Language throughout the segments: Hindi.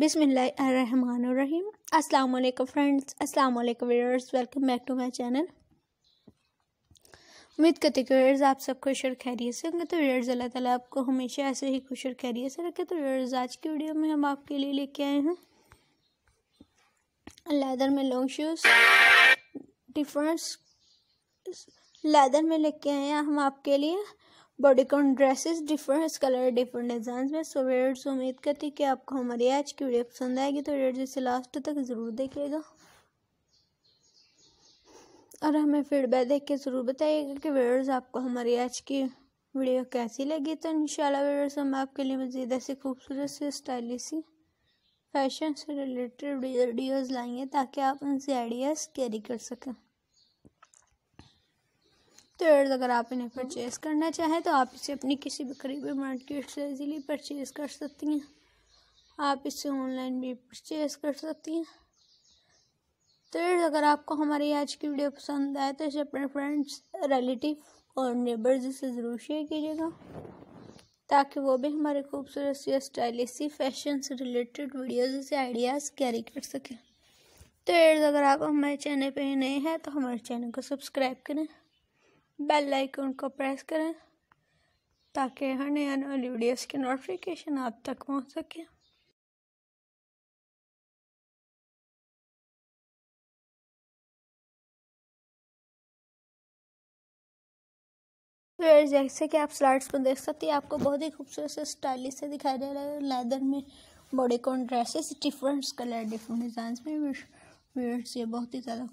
बिसमीम अस्सलाम वालेकुम फ्रेंड्स अस्सलाम वालेकुम वीरर्स welcome back to my channel उम्मीद करते कि वीरर्स आप सब खुश और खैरियत से होंगे तो वीरर्स अल्लाह ताला आपको हमेशा ऐसे ही खुश और खैरियत से रखे तो वीरर्स आज की वीडियो में हम आपके लिए लेके आए हैं लेदर में लॉन्ग शूज़ डिफरेंस लेदर में लेके आए हैं हम आपके लिए bodycon dresses different colour different design में सो रेड्स उम्मीद करती है कि आपको हमारी आज की वीडियो पसंद आएगी तो रेड्स इसे लास्ट तक ज़रूर देखिएगा और हमें फीडबैक देख के ज़रूर बताइएगा कि वेयर्स आपको हमारी आज की वीडियो कैसी लगी तो इन वेयर्स हम आपके लिए मज़ीद ऐसी खूबसूरत सी स्टाइलिश सी फैशन से रिलेटेड वीडियोज़ लाएंगे ताकि आप उनसे आइडियाज़ कैरी कर सकें तो एयर्स अगर आप इन्हें परचेज़ हम्म। करना चाहें तो आप इसे अपनी किसी भी करीबी मार्केट से इजीली परचेज़ कर सकती हैं आप इसे ऑनलाइन भी परचेज़ कर सकती हैं तो एयर्स अगर आपको हमारी आज की वीडियो पसंद आए तो इसे अपने फ्रेंड्स रिलेटिव और नेबर्स इसे ज़रूर शेयर कीजिएगा ताकि वो भी हमारे खूबसूरत या स्टाइलिश सी फैशन से रिलेटेड वीडियोज़ से आइडियाज़ कैरी कर सकें तो एड्स अगर आप हमारे चैनल पर नए हैं तो हमारे चैनल को सब्सक्राइब करें बेल आइकन को प्रेस करें ताकि हर नए आने वाली वीडियोस की नोटिफिकेशन आप तक पहुंच सके तो जैसे कि आप स्लाइड्स पर देख सकते हैं आपको बहुत ही खूबसूरत से स्टाइलिश से दिखाई दे रहा है लेदर में bodycon dresses different colour different design में ये बहुत ही ज़्यादा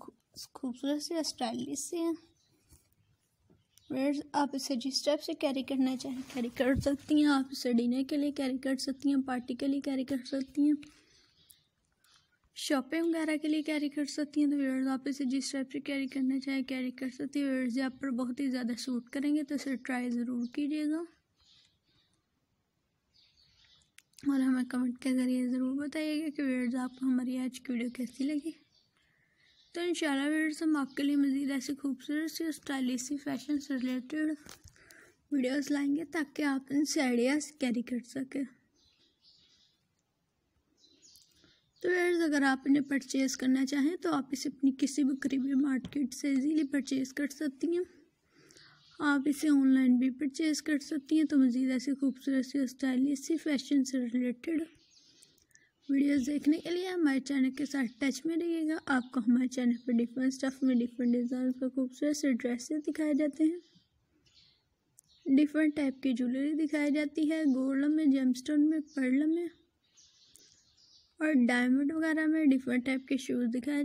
खूबसूरत से स्टाइलिश से हैं फ्रेंड्स आप इसे जिस टाइप से कैरी करना चाहें कैरी कर सकती हैं आप इसे डिनर के लिए कैरी कर सकती हैं पार्टी के लिए कैरी कर सकती हैं शॉपिंग वगैरह के लिए कैरी कर सकती हैं तो व्यवर्स आप इसे जिस टाइप से कैरी करना चाहें कैरी कर सकती हैं व्यवर्स आप पर बहुत ही ज़्यादा सूट करेंगे तो इसे ट्राई ज़रूर कीजिएगा और हमें कमेंट के ज़रिए ज़रूर बताइएगा कि व्यवर्स आपको हमारी आज की वीडियो कैसी लगी तो इन वीडियोस हम आपके लिए मज़ीद ऐसे खूबसूरत सी स्टाइलिश सी फैशन से रिलेटेड वीडियोस लाएंगे ताकि आप इनसे आइडियाज़ कैरी कर सकें तो वेयर्स अगर आप इन्हें परचेज़ करना चाहें तो आप इसे अपनी किसी भी करीबी मार्केट से इजीली परचेज़ कर सकती हैं आप इसे ऑनलाइन भी परचेज़ कर सकती हैं तो मज़ीद ऐसे खूबसूरत सी स्टाइलिश सी फैशन से रिलेटेड वीडियोस देखने के लिए हमारे चैनल के साथ टच में रहिएगा आपको हमारे चैनल पर डिफरेंट स्टफ में डिफरेंट डिज़ाइन पर खूबसूरत से ड्रेसेस दिखाए जाते हैं डिफरेंट टाइप की ज्वेलरी दिखाई जाती है गोल्ड में जेमस्टोन में पर्ल में और डायमंड वगैरह में डिफरेंट टाइप के शूज़ दिखाए